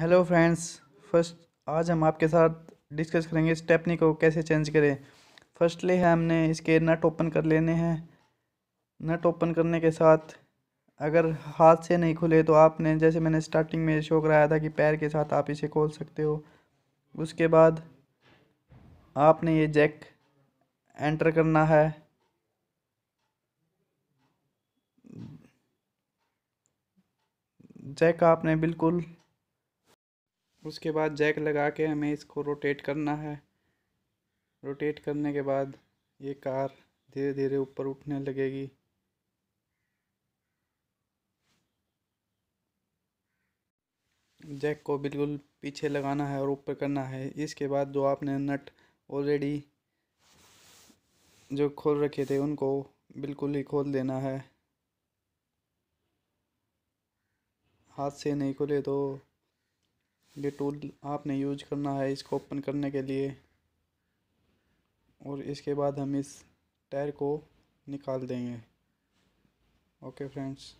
hello friends first आज हम आपके साथ डिस्कस करेंगे स्टेपनी को कैसे चेंज करें फर्स्टली है हमने इसके नट ओपन कर लेने हैं नट ओपन करने के साथ अगर हाथ से नहीं खुले तो आपने जैसे मैंने स्टार्टिंग में शो कराया था कि पैर के साथ आप इसे खोल सकते हो उसके बाद आपने ये जैक एंटर करना है जैक आपने बिल्कुल उसके बाद जैक लगा के हमें इसको रोटेट करना है रोटेट करने के बाद ये कार धीरे धीरे ऊपर उठने लगेगी जैक को बिल्कुल पीछे लगाना है और ऊपर करना है इसके बाद जो आपने नट ऑलरेडी जो खोल रखे थे उनको बिल्कुल ही खोल देना है हाथ से नहीं खोले तो ये टूल आपने यूज करना है इसको ओपन करने के लिए और इसके बाद हम इस टायर को निकाल देंगे ओके फ्रेंड्स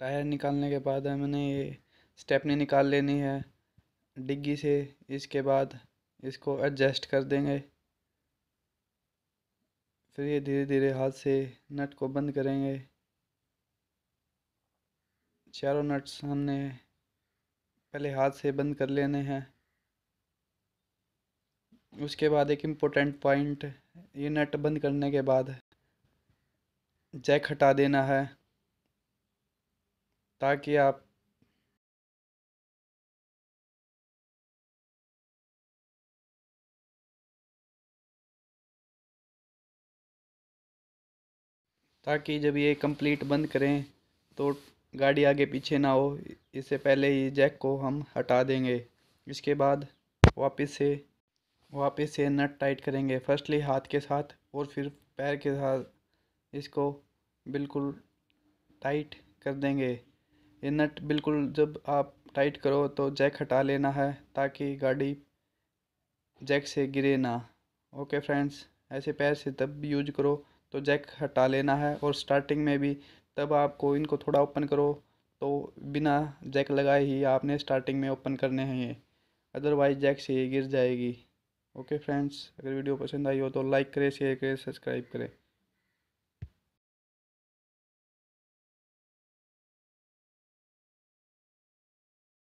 टायर निकालने के बाद हमने ये स्टेपनी निकाल लेनी है डिग्गी से इसके बाद इसको एडजस्ट कर देंगे फिर ये धीरे धीरे हाथ से नट को बंद करेंगे चारों नट्स हमने पहले हाथ से बंद कर लेने हैं उसके बाद एक इम्पोर्टेंट पॉइंट ये नट बंद करने के बाद जैक हटा देना है ताकि आप ताकि जब ये कंप्लीट बंद करें तो गाड़ी आगे पीछे ना हो इससे पहले ही जैक को हम हटा देंगे इसके बाद वापस से वापस से नट टाइट करेंगे फर्स्टली हाथ के साथ और फिर पैर के साथ इसको बिल्कुल टाइट कर देंगे ये नट बिल्कुल जब आप टाइट करो तो जैक हटा लेना है ताकि गाड़ी जैक से गिरे ना ओके फ्रेंड्स ऐसे पैर से तब भी यूज करो तो जैक हटा लेना है और स्टार्टिंग में भी तब आपको इनको थोड़ा ओपन करो तो बिना जैक लगाए ही आपने स्टार्टिंग में ओपन करने हैं ये अदरवाइज़ जैक से ये गिर जाएगी ओके फ्रेंड्स अगर वीडियो पसंद आई हो तो लाइक करें शेयर करें सब्सक्राइब करें